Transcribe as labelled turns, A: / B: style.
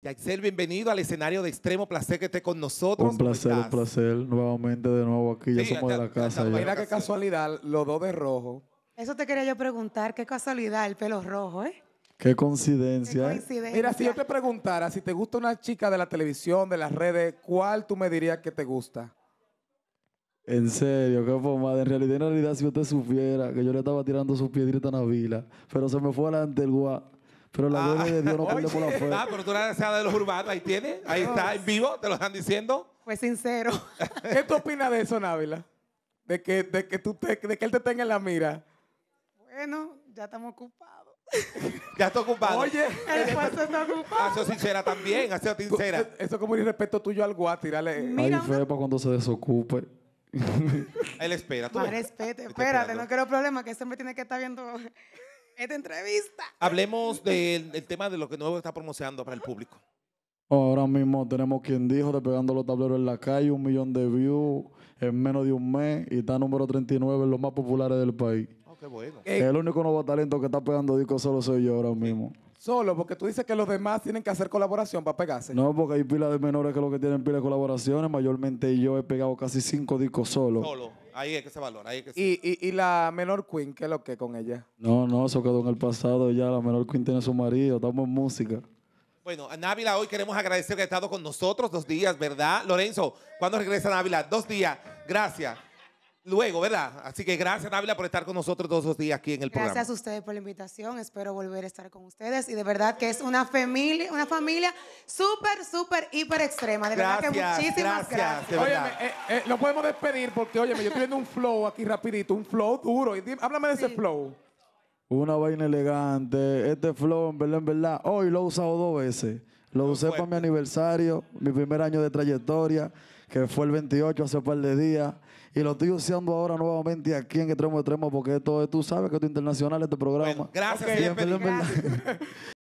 A: Yaxel, bienvenido al escenario de Extremo Placer que esté con nosotros. Un placer, un
B: placer. Nuevamente de nuevo aquí, ya somos de la casa. Mira qué
C: casualidad, los dos de rojo. Eso te quería yo preguntar, qué casualidad el pelo rojo, ¿eh?
B: Qué coincidencia. Mira, si yo te preguntara
C: si te gusta una chica de la televisión, de las redes, ¿cuál tú me dirías que te gusta?
B: En serio, qué pomada. En realidad, en realidad, si usted supiera que yo le estaba tirando su piedrita a Navila, pero se me fue adelante el guapo. Pero la gloria de Dios no ah, pierde por la fuerza. Ah, pero tú
A: la deseas
C: de los urbanos, ahí tienes, ahí está, en vivo, te lo están diciendo. Fue sincero. ¿Qué tú opinas de eso, Návila? De que, de que, tú de que él te tenga en la mira. Bueno, ya estamos ocupados. ya está ocupado. Oye, el puesto está ocupado. Ha sido sincera también, ha sido sincera. Eh, eso es como un irrespeto tuyo al guá, tirarle. Mira, Ay,
B: una... para cuando se desocupe.
C: Él espera, tú. respete, espérate, no quiero problemas, que siempre tiene que estar viendo esta entrevista.
A: Hablemos del, tema de lo que nuevo está promocionando para el público.
B: Ahora mismo tenemos quien dijo, de pegando los tableros en la calle, un millón de views en menos de un mes y está número 39 en los más populares del país. Oh, qué eh. El único nuevo talento que está pegando discos solo soy yo ahora mismo.
C: Solo, porque tú dices que los demás tienen que hacer colaboración para pegarse.
B: No, porque hay pilas de menores que lo que tienen pilas de colaboraciones. Mayormente yo he pegado casi cinco discos solo. Solo.
C: Ahí es que se valora. Ahí ¿Y, la menor Queen, ¿qué es lo que con ella?
B: No, no, eso quedó en el pasado ya. La menor Queen tiene su marido, estamos en música.
C: Bueno, a Návila
A: hoy queremos agradecer que ha estado con nosotros dos días, ¿verdad? Lorenzo, ¿cuándo regresa Návila? Dos días. Gracias luego, ¿verdad? Así que gracias, Dávila, por estar con nosotros todos los días aquí en el programa. Gracias a
C: ustedes por la invitación. Espero volver a estar con ustedes. Y de verdad que es una familia, una familia súper, súper, hiper extrema. De verdad que muchísimas gracias. gracias. Óyeme, eh, eh, lo podemos despedir porque, óyeme, yo estoy viendo un flow aquí rapidito, un flow duro. Y háblame de ese flow.
B: Una vaina elegante. Este flow, en verdad, en verdad, hoy lo he usado dos veces. Lo usé para mi aniversario, mi primer año de trayectoria que fue el 28 hace un par de días. Y lo estoy usando ahora nuevamente aquí en Extremo Extremo porque todo tú sabes que esto es internacional, este programa. gracias,